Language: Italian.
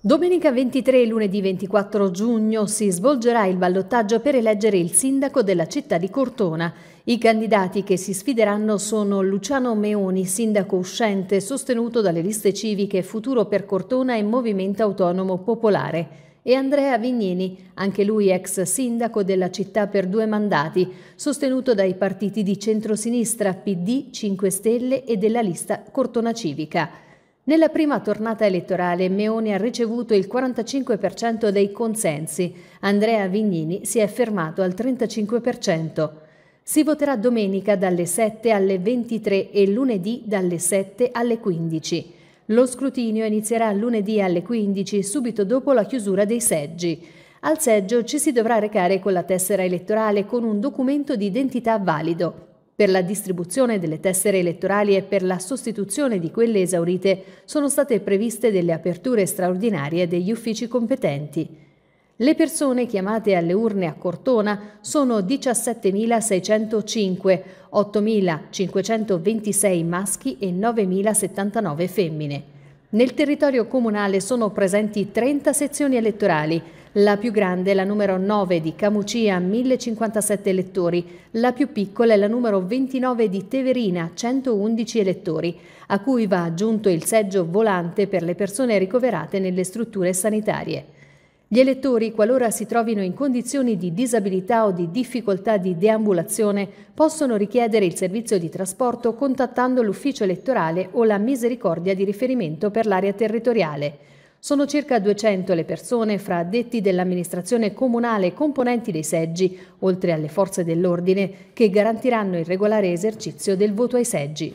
Domenica 23 e lunedì 24 giugno si svolgerà il ballottaggio per eleggere il sindaco della città di Cortona. I candidati che si sfideranno sono Luciano Meoni, sindaco uscente, sostenuto dalle liste civiche Futuro per Cortona e Movimento Autonomo Popolare, e Andrea Vignini, anche lui ex sindaco della città per due mandati, sostenuto dai partiti di centrosinistra PD, 5 Stelle e della lista Cortona Civica. Nella prima tornata elettorale Meoni ha ricevuto il 45% dei consensi, Andrea Vignini si è fermato al 35%. Si voterà domenica dalle 7 alle 23 e lunedì dalle 7 alle 15. Lo scrutinio inizierà lunedì alle 15, subito dopo la chiusura dei seggi. Al seggio ci si dovrà recare con la tessera elettorale con un documento di identità valido. Per la distribuzione delle tessere elettorali e per la sostituzione di quelle esaurite sono state previste delle aperture straordinarie degli uffici competenti. Le persone chiamate alle urne a Cortona sono 17.605, 8.526 maschi e 9.079 femmine. Nel territorio comunale sono presenti 30 sezioni elettorali, la più grande è la numero 9 di Camucia, 1057 elettori. La più piccola è la numero 29 di Teverina, 111 elettori, a cui va aggiunto il seggio volante per le persone ricoverate nelle strutture sanitarie. Gli elettori, qualora si trovino in condizioni di disabilità o di difficoltà di deambulazione, possono richiedere il servizio di trasporto contattando l'ufficio elettorale o la misericordia di riferimento per l'area territoriale. Sono circa 200 le persone fra addetti dell'amministrazione comunale e componenti dei seggi, oltre alle forze dell'ordine, che garantiranno il regolare esercizio del voto ai seggi.